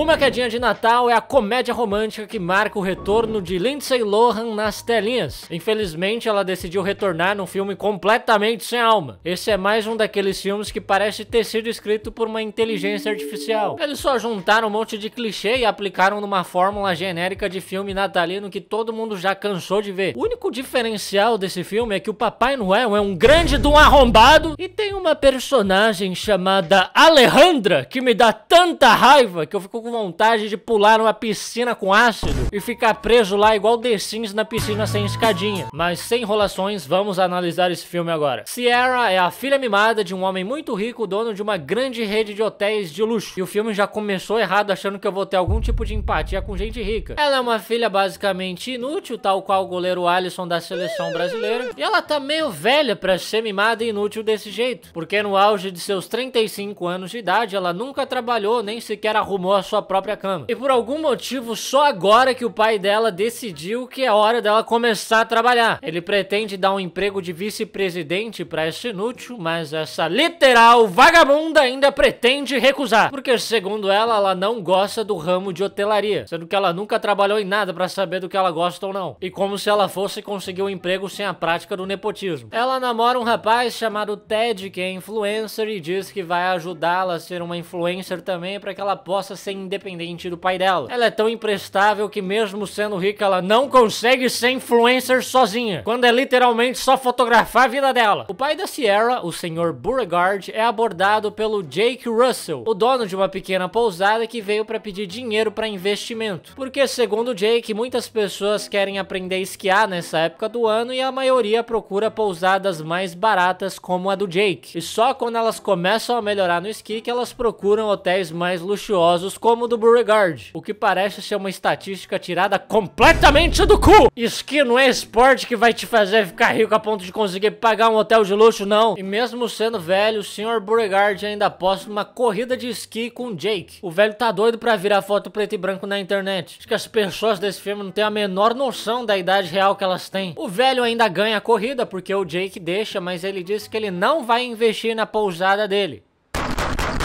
Uma Quedinha de Natal é a comédia romântica que marca o retorno de Lindsay Lohan nas telinhas. Infelizmente, ela decidiu retornar num filme completamente sem alma. Esse é mais um daqueles filmes que parece ter sido escrito por uma inteligência artificial. Eles só juntaram um monte de clichê e aplicaram numa fórmula genérica de filme natalino que todo mundo já cansou de ver. O único diferencial desse filme é que o Papai Noel é um grande de um arrombado e tem uma personagem chamada Alejandra que me dá tanta raiva que eu fico com com vontade de pular numa piscina com ácido e ficar preso lá igual The Sims na piscina sem escadinha. Mas sem enrolações, vamos analisar esse filme agora. Sierra é a filha mimada de um homem muito rico, dono de uma grande rede de hotéis de luxo. E o filme já começou errado achando que eu vou ter algum tipo de empatia com gente rica. Ela é uma filha basicamente inútil, tal qual o goleiro Alisson da seleção brasileira. E ela tá meio velha pra ser mimada e inútil desse jeito. Porque no auge de seus 35 anos de idade, ela nunca trabalhou, nem sequer arrumou a sua sua própria cama. E por algum motivo, só agora que o pai dela decidiu que é hora dela começar a trabalhar. Ele pretende dar um emprego de vice-presidente para esse inútil, mas essa literal vagabunda ainda pretende recusar, porque segundo ela, ela não gosta do ramo de hotelaria, sendo que ela nunca trabalhou em nada para saber do que ela gosta ou não. E como se ela fosse conseguir um emprego sem a prática do nepotismo. Ela namora um rapaz chamado Ted, que é influencer e diz que vai ajudá-la a ser uma influencer também para que ela possa ser independente do pai dela. Ela é tão imprestável que mesmo sendo rica, ela não consegue ser influencer sozinha, quando é literalmente só fotografar a vida dela. O pai da Sierra, o senhor Beauregard, é abordado pelo Jake Russell, o dono de uma pequena pousada que veio para pedir dinheiro para investimento. Porque segundo Jake, muitas pessoas querem aprender a esquiar nessa época do ano e a maioria procura pousadas mais baratas como a do Jake. E só quando elas começam a melhorar no esqui que elas procuram hotéis mais luxuosos como o do Beauregard, o que parece ser uma estatística tirada completamente do cu. Esqui não é esporte que vai te fazer ficar rico a ponto de conseguir pagar um hotel de luxo, não. E mesmo sendo velho, o Sr. Beauregard ainda aposta numa corrida de esqui com Jake. O velho tá doido pra virar foto preto e branco na internet. Acho que as pessoas desse filme não têm a menor noção da idade real que elas têm. O velho ainda ganha a corrida porque o Jake deixa, mas ele disse que ele não vai investir na pousada dele.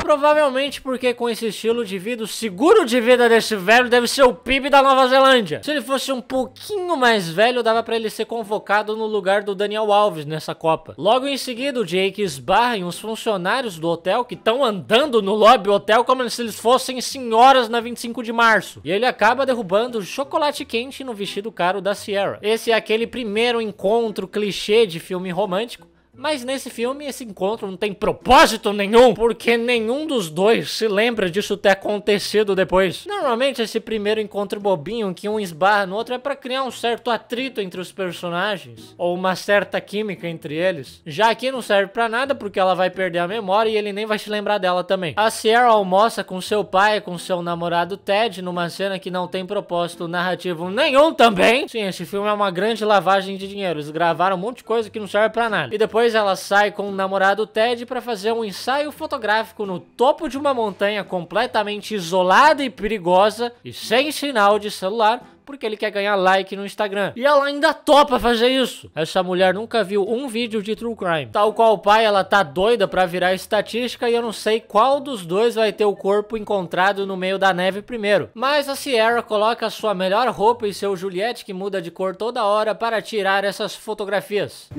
Provavelmente porque com esse estilo de vida, o seguro de vida desse velho deve ser o PIB da Nova Zelândia. Se ele fosse um pouquinho mais velho, dava para ele ser convocado no lugar do Daniel Alves nessa Copa. Logo em seguida, o Jake esbarra em uns funcionários do hotel que estão andando no lobby hotel como se eles fossem senhoras na 25 de março. E ele acaba derrubando chocolate quente no vestido caro da Sierra. Esse é aquele primeiro encontro clichê de filme romântico, mas nesse filme, esse encontro não tem propósito nenhum, porque nenhum dos dois se lembra disso ter acontecido depois. Normalmente, esse primeiro encontro bobinho que um esbarra no outro é para criar um certo atrito entre os personagens, ou uma certa química entre eles. Já aqui não serve para nada, porque ela vai perder a memória e ele nem vai se lembrar dela também. A Sierra almoça com seu pai, e com seu namorado Ted, numa cena que não tem propósito narrativo nenhum também. Sim, esse filme é uma grande lavagem de dinheiro. Eles gravaram um monte de coisa que não serve para nada. E depois depois ela sai com o namorado Ted para fazer um ensaio fotográfico no topo de uma montanha completamente isolada e perigosa e sem sinal de celular porque ele quer ganhar like no Instagram. E ela ainda topa fazer isso. Essa mulher nunca viu um vídeo de true crime. Tal qual o pai, ela tá doida pra virar estatística e eu não sei qual dos dois vai ter o corpo encontrado no meio da neve primeiro. Mas a Sierra coloca sua melhor roupa e seu Juliette que muda de cor toda hora para tirar essas fotografias.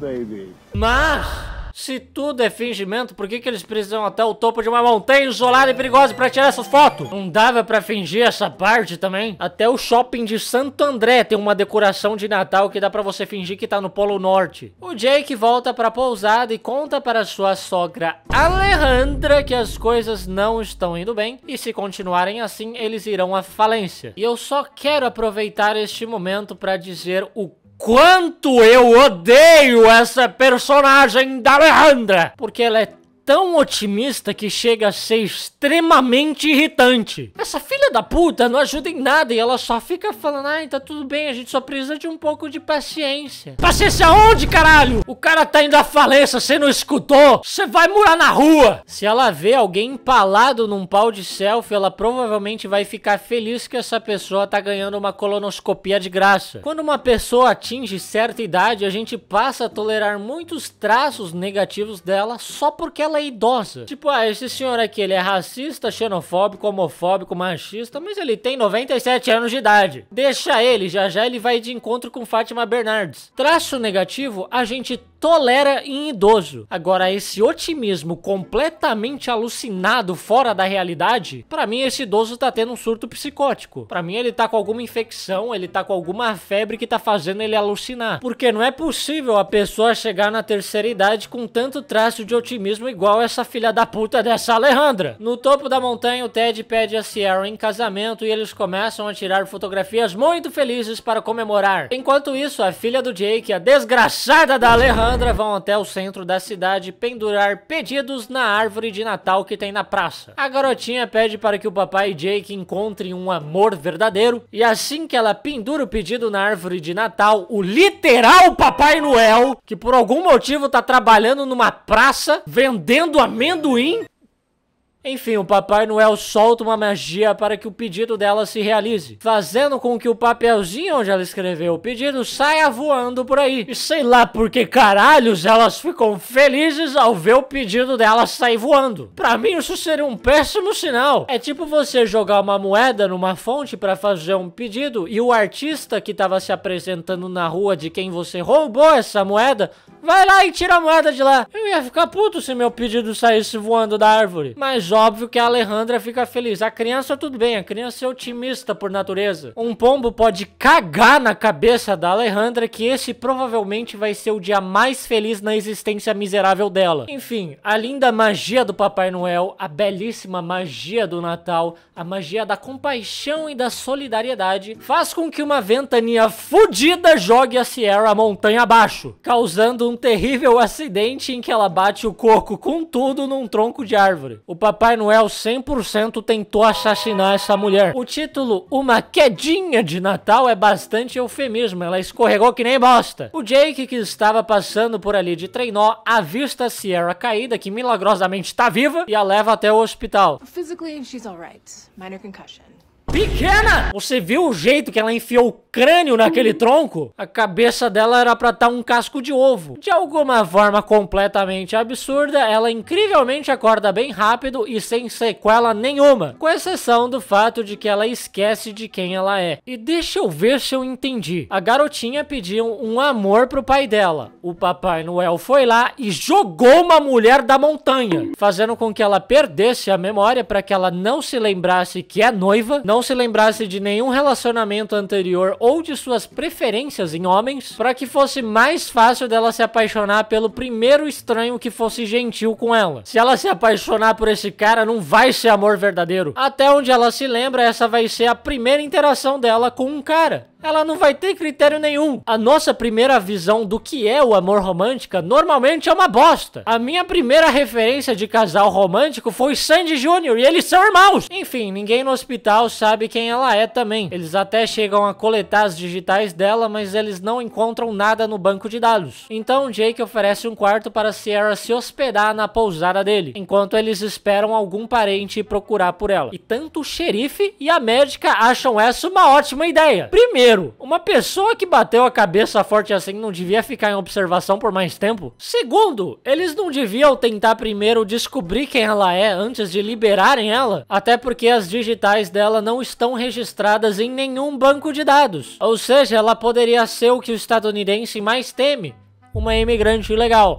baby. Mas se tudo é fingimento, por que, que eles precisam até o topo de uma montanha isolada e perigosa pra tirar essa foto? Não dava pra fingir essa parte também? Até o shopping de Santo André tem uma decoração de Natal que dá pra você fingir que tá no Polo Norte. O Jake volta pra pousada e conta para sua sogra Alejandra que as coisas não estão indo bem e se continuarem assim, eles irão à falência. E eu só quero aproveitar este momento pra dizer o quanto eu odeio essa personagem da Alejandra, porque ela é tão otimista que chega a ser extremamente irritante. Essa filha da puta não ajuda em nada e ela só fica falando, ai, tá tudo bem, a gente só precisa de um pouco de paciência. Paciência onde, caralho? O cara tá indo à falência, você não escutou? Você vai morar na rua. Se ela vê alguém empalado num pau de selfie, ela provavelmente vai ficar feliz que essa pessoa tá ganhando uma colonoscopia de graça. Quando uma pessoa atinge certa idade, a gente passa a tolerar muitos traços negativos dela só porque ela é idosa. Tipo, ah, esse senhor aqui, ele é racista, xenofóbico, homofóbico, machista, mas ele tem 97 anos de idade. Deixa ele, já já ele vai de encontro com Fátima Bernardes. Traço negativo, a gente tolera em idoso. Agora, esse otimismo completamente alucinado fora da realidade, para mim esse idoso tá tendo um surto psicótico. Para mim ele tá com alguma infecção, ele tá com alguma febre que tá fazendo ele alucinar. Porque não é possível a pessoa chegar na terceira idade com tanto traço de otimismo igual essa filha da puta dessa Alejandra. No topo da montanha, o Ted pede a Sierra em casamento e eles começam a tirar fotografias muito felizes para comemorar. Enquanto isso, a filha do Jake e a desgraçada da Alejandra vão até o centro da cidade pendurar pedidos na árvore de Natal que tem na praça. A garotinha pede para que o papai e Jake encontrem um amor verdadeiro e assim que ela pendura o pedido na árvore de Natal, o literal Papai Noel, que por algum motivo tá trabalhando numa praça vendendo amendoim, enfim, o Papai Noel solta uma magia para que o pedido dela se realize, fazendo com que o papelzinho onde ela escreveu o pedido saia voando por aí. E sei lá por que caralhos elas ficam felizes ao ver o pedido dela sair voando. Pra mim isso seria um péssimo sinal. É tipo você jogar uma moeda numa fonte para fazer um pedido e o artista que tava se apresentando na rua de quem você roubou essa moeda, vai lá e tira a moeda de lá. Eu ia ficar puto se meu pedido saísse voando da árvore. Mas óbvio que a Alejandra fica feliz. A criança, tudo bem, a criança é otimista por natureza. Um pombo pode cagar na cabeça da Alejandra que esse provavelmente vai ser o dia mais feliz na existência miserável dela. Enfim, a linda magia do Papai Noel, a belíssima magia do Natal, a magia da compaixão e da solidariedade faz com que uma ventania fodida jogue a Sierra montanha abaixo, causando um terrível acidente em que ela bate o coco com tudo num tronco de árvore. O Papai Papai Noel 100% tentou assassinar essa mulher. O título, Uma Quedinha de Natal, é bastante eufemismo, ela escorregou que nem bosta. O Jake, que estava passando por ali de treinó, avista Sierra caída, que milagrosamente está viva, e a leva até o hospital. Physically, she's alright. Minor concussion pequena. Você viu o jeito que ela enfiou o crânio naquele tronco? A cabeça dela era pra estar tá um casco de ovo. De alguma forma completamente absurda, ela incrivelmente acorda bem rápido e sem sequela nenhuma, com exceção do fato de que ela esquece de quem ela é. E deixa eu ver se eu entendi. A garotinha pediu um amor pro pai dela. O Papai Noel foi lá e jogou uma mulher da montanha, fazendo com que ela perdesse a memória para que ela não se lembrasse que é noiva, não não se lembrasse de nenhum relacionamento anterior ou de suas preferências em homens, para que fosse mais fácil dela se apaixonar pelo primeiro estranho que fosse gentil com ela. Se ela se apaixonar por esse cara, não vai ser amor verdadeiro. Até onde ela se lembra, essa vai ser a primeira interação dela com um cara ela não vai ter critério nenhum. A nossa primeira visão do que é o amor romântico normalmente é uma bosta. A minha primeira referência de casal romântico foi Sandy Jr. e eles são irmãos. Enfim, ninguém no hospital sabe quem ela é também. Eles até chegam a coletar as digitais dela, mas eles não encontram nada no banco de dados. Então Jake oferece um quarto para Sierra se hospedar na pousada dele, enquanto eles esperam algum parente procurar por ela. E tanto o xerife e a médica acham essa uma ótima ideia. Primeiro, Primeiro, uma pessoa que bateu a cabeça forte assim não devia ficar em observação por mais tempo. Segundo, eles não deviam tentar primeiro descobrir quem ela é antes de liberarem ela, até porque as digitais dela não estão registradas em nenhum banco de dados. Ou seja, ela poderia ser o que o estadunidense mais teme, uma imigrante ilegal.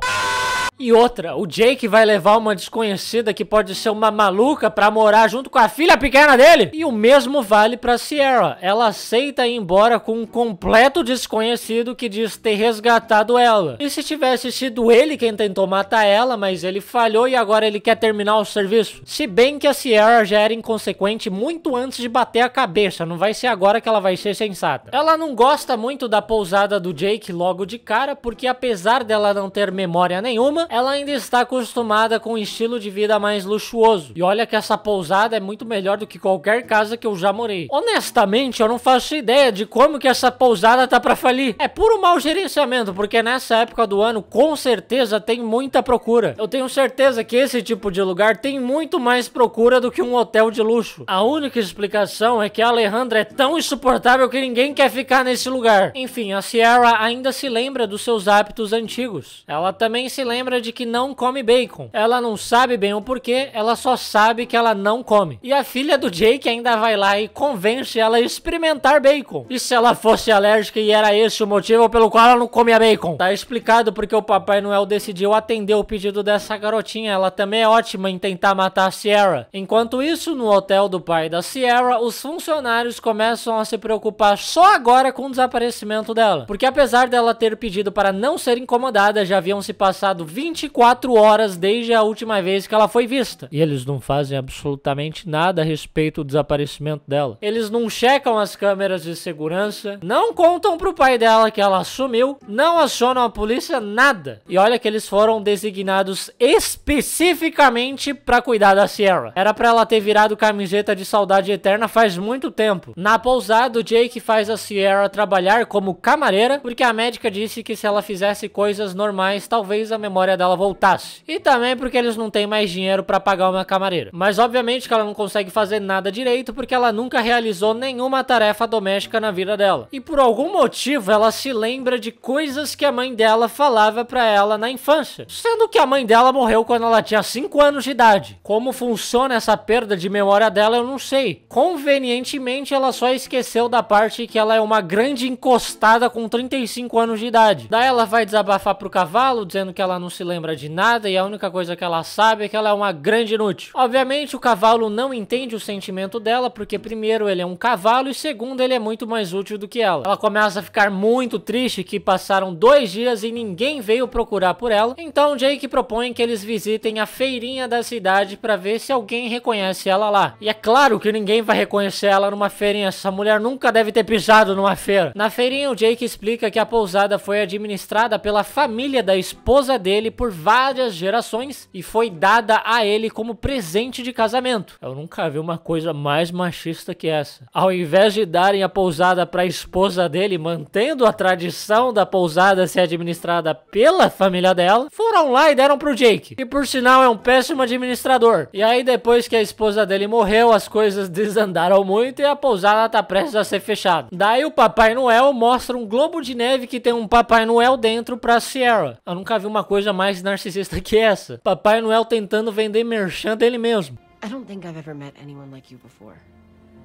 E outra, o Jake vai levar uma desconhecida que pode ser uma maluca pra morar junto com a filha pequena dele. E o mesmo vale pra Sierra. Ela aceita ir embora com um completo desconhecido que diz ter resgatado ela. E se tivesse sido ele quem tentou matar ela, mas ele falhou e agora ele quer terminar o serviço? Se bem que a Sierra já era inconsequente muito antes de bater a cabeça, não vai ser agora que ela vai ser sensata. Ela não gosta muito da pousada do Jake logo de cara, porque apesar dela não ter memória nenhuma, ela ainda está acostumada com um estilo de vida mais luxuoso. E olha que essa pousada é muito melhor do que qualquer casa que eu já morei. Honestamente, eu não faço ideia de como que essa pousada tá pra falir. É puro mau gerenciamento, porque nessa época do ano, com certeza, tem muita procura. Eu tenho certeza que esse tipo de lugar tem muito mais procura do que um hotel de luxo. A única explicação é que a Alejandra é tão insuportável que ninguém quer ficar nesse lugar. Enfim, a Sierra ainda se lembra dos seus hábitos antigos. Ela também se lembra de que não come bacon. Ela não sabe bem o porquê, ela só sabe que ela não come. E a filha do Jake ainda vai lá e convence ela a experimentar bacon. E se ela fosse alérgica e era esse o motivo pelo qual ela não comia bacon? Tá explicado porque o Papai Noel decidiu atender o pedido dessa garotinha. Ela também é ótima em tentar matar a Sierra. Enquanto isso, no hotel do pai da Sierra, os funcionários começam a se preocupar só agora com o desaparecimento dela. Porque apesar dela ter pedido para não ser incomodada, já haviam se passado 20 24 horas desde a última vez que ela foi vista. E eles não fazem absolutamente nada a respeito do desaparecimento dela. Eles não checam as câmeras de segurança, não contam pro pai dela que ela sumiu, não acionam a polícia, nada. E olha que eles foram designados especificamente para cuidar da Sierra. Era para ela ter virado camiseta de saudade eterna faz muito tempo. Na pousada, o Jake faz a Sierra trabalhar como camareira, porque a médica disse que se ela fizesse coisas normais, talvez a memória dela voltasse. E também porque eles não têm mais dinheiro para pagar uma camareira. Mas obviamente que ela não consegue fazer nada direito porque ela nunca realizou nenhuma tarefa doméstica na vida dela. E por algum motivo ela se lembra de coisas que a mãe dela falava para ela na infância. Sendo que a mãe dela morreu quando ela tinha 5 anos de idade. Como funciona essa perda de memória dela eu não sei. Convenientemente ela só esqueceu da parte que ela é uma grande encostada com 35 anos de idade. Daí ela vai desabafar pro cavalo dizendo que ela não se lembra de nada e a única coisa que ela sabe é que ela é uma grande inútil. Obviamente, o cavalo não entende o sentimento dela, porque primeiro ele é um cavalo e segundo ele é muito mais útil do que ela. Ela começa a ficar muito triste que passaram dois dias e ninguém veio procurar por ela, então Jake propõe que eles visitem a feirinha da cidade para ver se alguém reconhece ela lá. E é claro que ninguém vai reconhecer ela numa feirinha, essa mulher nunca deve ter pisado numa feira. Na feirinha, o Jake explica que a pousada foi administrada pela família da esposa dele por várias gerações e foi dada a ele como presente de casamento. Eu nunca vi uma coisa mais machista que essa. Ao invés de darem a pousada para a esposa dele, mantendo a tradição da pousada ser administrada pela família dela, foram lá e deram pro Jake, que por sinal é um péssimo administrador. E aí depois que a esposa dele morreu, as coisas desandaram muito e a pousada tá prestes a ser fechada. Daí o Papai Noel mostra um globo de neve que tem um Papai Noel dentro para Sierra. Eu nunca vi uma coisa mais narcisista que essa? Papai Noel tentando vender merchan dele mesmo. I don't think I've ever met anyone like you before.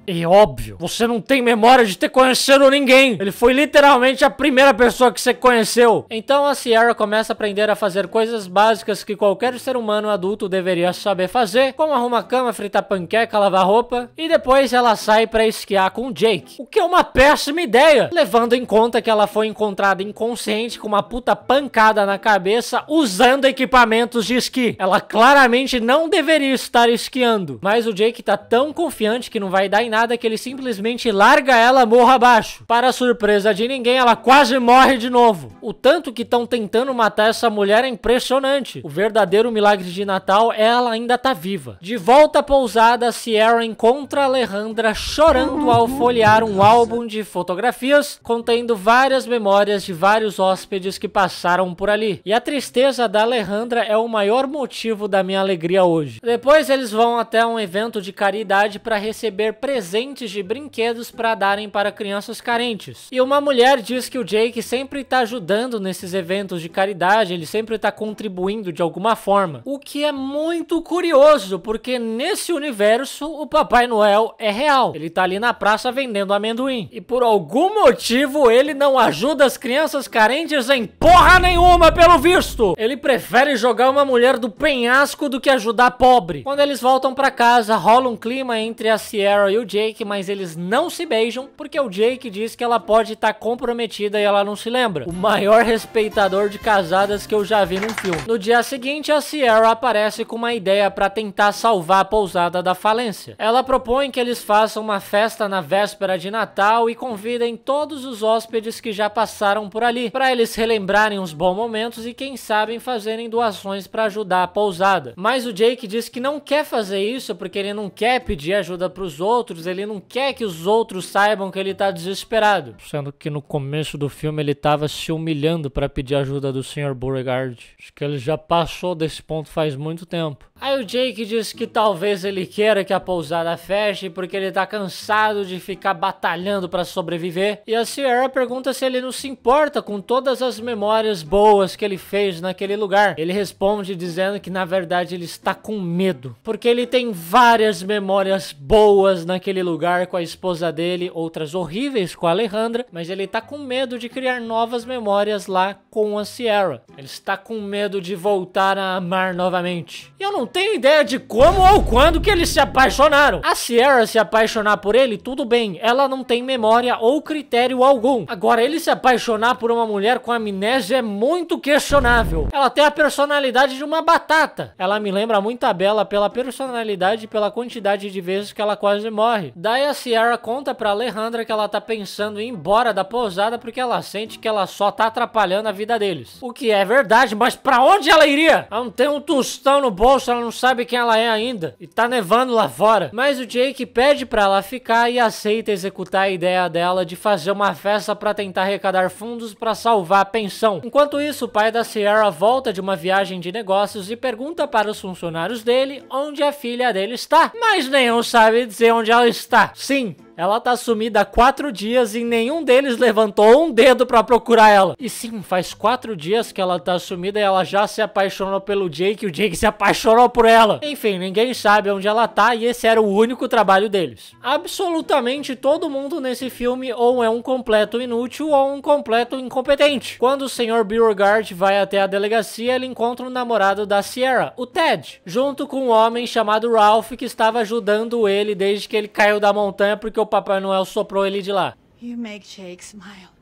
É óbvio, você não tem memória de ter conhecido ninguém. Ele foi literalmente a primeira pessoa que você conheceu. Então a Sierra começa a aprender a fazer coisas básicas que qualquer ser humano adulto deveria saber fazer, como arrumar a cama, fritar panqueca, lavar roupa, e depois ela sai para esquiar com Jake. O que é uma péssima ideia, levando em conta que ela foi encontrada inconsciente com uma puta pancada na cabeça usando equipamentos de esqui. Ela claramente não deveria estar esquiando, mas o Jake tá tão confiante que não vai dar em nada que ele simplesmente larga ela morra abaixo. Para surpresa de ninguém, ela quase morre de novo. O tanto que estão tentando matar essa mulher é impressionante. O verdadeiro milagre de Natal é ela ainda tá viva. De volta à pousada, Sierra encontra Alejandra chorando ao folhear um álbum de fotografias contendo várias memórias de vários hóspedes que passaram por ali. E a tristeza da Alejandra é o maior motivo da minha alegria hoje. Depois eles vão até um evento de caridade para receber presentes presentes de brinquedos para darem para crianças carentes. E uma mulher diz que o Jake sempre está ajudando nesses eventos de caridade, ele sempre está contribuindo de alguma forma. O que é muito curioso, porque nesse universo o Papai Noel é real. Ele está ali na praça vendendo amendoim. E por algum motivo ele não ajuda as crianças carentes em porra nenhuma, pelo visto. Ele prefere jogar uma mulher do penhasco do que ajudar pobre. Quando eles voltam para casa, rola um clima entre a Sierra e o Jake, mas eles não se beijam porque o Jake diz que ela pode estar tá comprometida e ela não se lembra. O maior respeitador de casadas que eu já vi num filme. No dia seguinte, a Sierra aparece com uma ideia para tentar salvar a pousada da falência. Ela propõe que eles façam uma festa na véspera de Natal e convidem todos os hóspedes que já passaram por ali, para eles relembrarem os bons momentos e quem sabe fazerem doações para ajudar a pousada. Mas o Jake diz que não quer fazer isso porque ele não quer pedir ajuda para os outros outros, ele não quer que os outros saibam que ele tá desesperado. Sendo que no começo do filme ele tava se humilhando para pedir ajuda do Sr. Beauregard. Acho que ele já passou desse ponto faz muito tempo. Aí o Jake diz que talvez ele queira que a pousada feche porque ele tá cansado de ficar batalhando para sobreviver. E a Sierra pergunta se ele não se importa com todas as memórias boas que ele fez naquele lugar. Ele responde dizendo que na verdade ele está com medo, porque ele tem várias memórias boas naquele lugar com a esposa dele, outras horríveis com a Alejandra, mas ele tá com medo de criar novas memórias lá com a Sierra. Ele está com medo de voltar a amar novamente. E eu não tenho ideia de como ou quando que eles se apaixonaram. A Sierra se apaixonar por ele, tudo bem. Ela não tem memória ou critério algum. Agora, ele se apaixonar por uma mulher com amnésia é muito questionável. Ela tem a personalidade de uma batata. Ela me lembra muito a Bela pela personalidade e pela quantidade de vezes que ela quase morre. Daí a Sierra conta pra Alejandra que ela tá pensando em ir embora da pousada porque ela sente que ela só tá atrapalhando a vida deles. O que é verdade, mas pra onde ela iria? Ela não tem um tostão no bolso, ela não sabe quem ela é ainda e tá nevando lá fora. Mas o Jake pede pra ela ficar e aceita executar a ideia dela de fazer uma festa para tentar arrecadar fundos para salvar a pensão. Enquanto isso, o pai da Sierra volta de uma viagem de negócios e pergunta para os funcionários dele onde a filha dele está. Mas nenhum sabe dizer onde ela está. Sim, ela tá sumida há quatro dias e nenhum deles levantou um dedo pra procurar ela. E sim, faz quatro dias que ela tá sumida e ela já se apaixonou pelo Jake e o Jake se apaixonou por ela. Enfim, ninguém sabe onde ela tá e esse era o único trabalho deles. Absolutamente todo mundo nesse filme ou é um completo inútil ou um completo incompetente. Quando o Sr. Beauregard vai até a delegacia, ele encontra o namorado da Sierra, o Ted, junto com um homem chamado Ralph que estava ajudando ele desde que ele caiu da montanha porque o Papai Noel soprou ele de lá? You make Jake smile.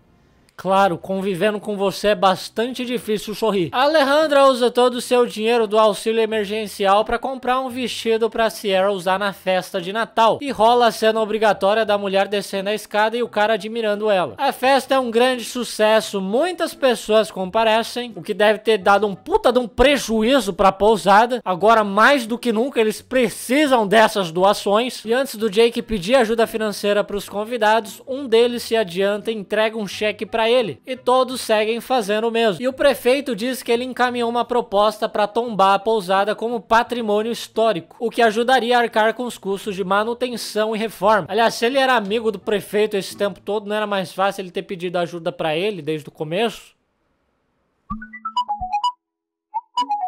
Claro, convivendo com você é bastante difícil sorrir. A Alejandra usa todo o seu dinheiro do auxílio emergencial para comprar um vestido para Sierra usar na festa de Natal. E rola a cena obrigatória da mulher descendo a escada e o cara admirando ela. A festa é um grande sucesso, muitas pessoas comparecem, o que deve ter dado um puta de um prejuízo para a pousada. Agora, mais do que nunca, eles precisam dessas doações. E antes do Jake pedir ajuda financeira para os convidados, um deles se adianta e entrega um cheque para ele. E todos seguem fazendo o mesmo. E o prefeito diz que ele encaminhou uma proposta para tombar a pousada como patrimônio histórico, o que ajudaria a arcar com os custos de manutenção e reforma. Aliás, se ele era amigo do prefeito esse tempo todo, não era mais fácil ele ter pedido ajuda para ele desde o começo?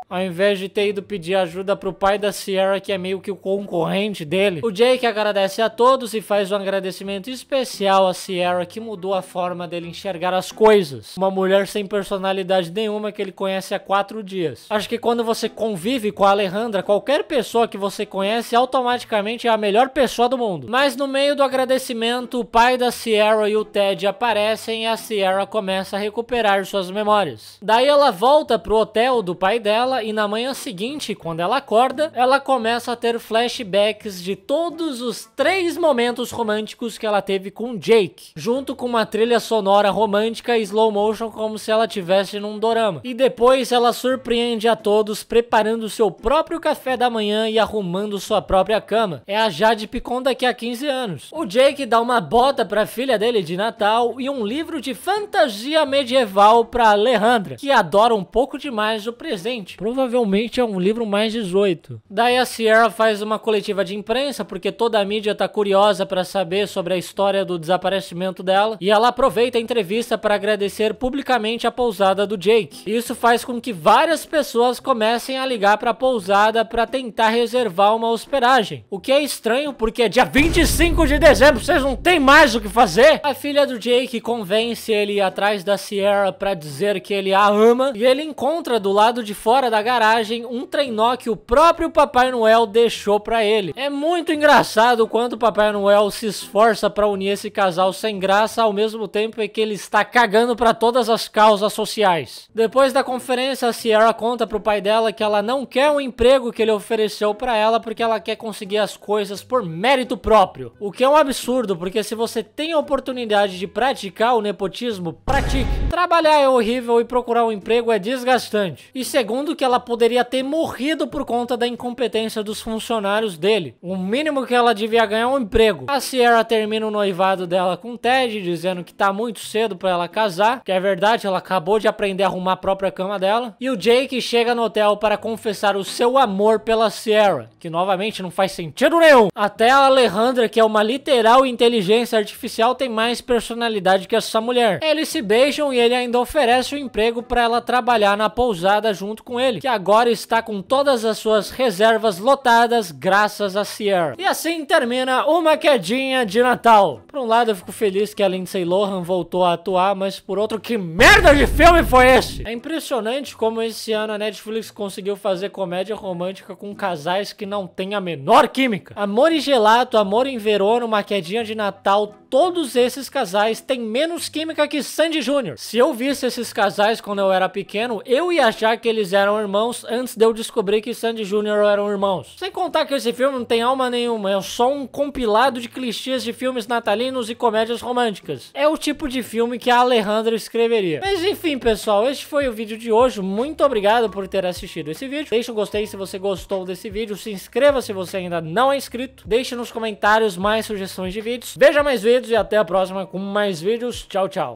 Ao invés de ter ido pedir ajuda pro pai da Sierra, que é meio que o concorrente dele, o Jake agradece a todos e faz um agradecimento especial a Sierra, que mudou a forma dele enxergar as coisas. Uma mulher sem personalidade nenhuma que ele conhece há quatro dias. Acho que quando você convive com a Alejandra, qualquer pessoa que você conhece automaticamente é a melhor pessoa do mundo. Mas no meio do agradecimento, o pai da Sierra e o Ted aparecem e a Sierra começa a recuperar suas memórias. Daí ela volta pro hotel do pai dela dela e na manhã seguinte, quando ela acorda, ela começa a ter flashbacks de todos os três momentos românticos que ela teve com Jake, junto com uma trilha sonora romântica e slow motion como se ela tivesse num dorama. E depois ela surpreende a todos preparando seu próprio café da manhã e arrumando sua própria cama. É a Jade Picon daqui a 15 anos. O Jake dá uma bota a filha dele de Natal e um livro de fantasia medieval para Alejandra, que adora um pouco demais o presente Provavelmente é um livro mais 18. Daí a Sierra faz uma coletiva de imprensa, porque toda a mídia tá curiosa para saber sobre a história do desaparecimento dela, e ela aproveita a entrevista para agradecer publicamente a pousada do Jake. Isso faz com que várias pessoas comecem a ligar para a pousada para tentar reservar uma hospedagem. O que é estranho, porque é dia 25 de dezembro, vocês não têm mais o que fazer. A filha do Jake convence ele ir atrás da Sierra para dizer que ele a ama, e ele encontra do lado de fora da garagem um trenó que o próprio Papai Noel deixou para ele. É muito engraçado quanto o Papai Noel se esforça para unir esse casal sem graça ao mesmo tempo em que ele está cagando para todas as causas sociais. Depois da conferência, a Sierra conta pro pai dela que ela não quer um emprego que ele ofereceu para ela porque ela quer conseguir as coisas por mérito próprio. O que é um absurdo, porque se você tem a oportunidade de praticar o nepotismo, pratique. Trabalhar é horrível e procurar um emprego é desgastante. E segundo que que ela poderia ter morrido por conta da incompetência dos funcionários dele. O mínimo que ela devia ganhar é um emprego. A Sierra termina o noivado dela com Ted, dizendo que tá muito cedo para ela casar, que é verdade, ela acabou de aprender a arrumar a própria cama dela. E o Jake chega no hotel para confessar o seu amor pela Sierra, que novamente não faz sentido nenhum. Até a Alejandra, que é uma literal inteligência artificial, tem mais personalidade que essa mulher. Eles se beijam e ele ainda oferece o um emprego para ela trabalhar na pousada junto com ele dele, que agora está com todas as suas reservas lotadas graças a Sierra. E assim termina uma quedinha de Natal. Por um lado eu fico feliz que a Lindsay Lohan voltou a atuar, mas por outro que merda de filme foi esse? É impressionante como esse ano a Netflix conseguiu fazer comédia romântica com casais que não têm a menor química. Amor e Gelato, Amor em Verona, Uma Quedinha de Natal, todos esses casais têm menos química que Sandy Jr. Se eu visse esses casais quando eu era pequeno, eu ia achar que eles eram irmãos antes de eu descobrir que Sandy Júnior eram irmãos. Sem contar que esse filme não tem alma nenhuma, é só um compilado de clichês de filmes natalinos e comédias românticas. É o tipo de filme que a Alejandra escreveria. Mas enfim, pessoal, este foi o vídeo de hoje. Muito obrigado por ter assistido esse vídeo. Deixe o um gostei se você gostou desse vídeo, se inscreva se você ainda não é inscrito. Deixe nos comentários mais sugestões de vídeos. Veja mais vídeos e até a próxima com mais vídeos. Tchau, tchau.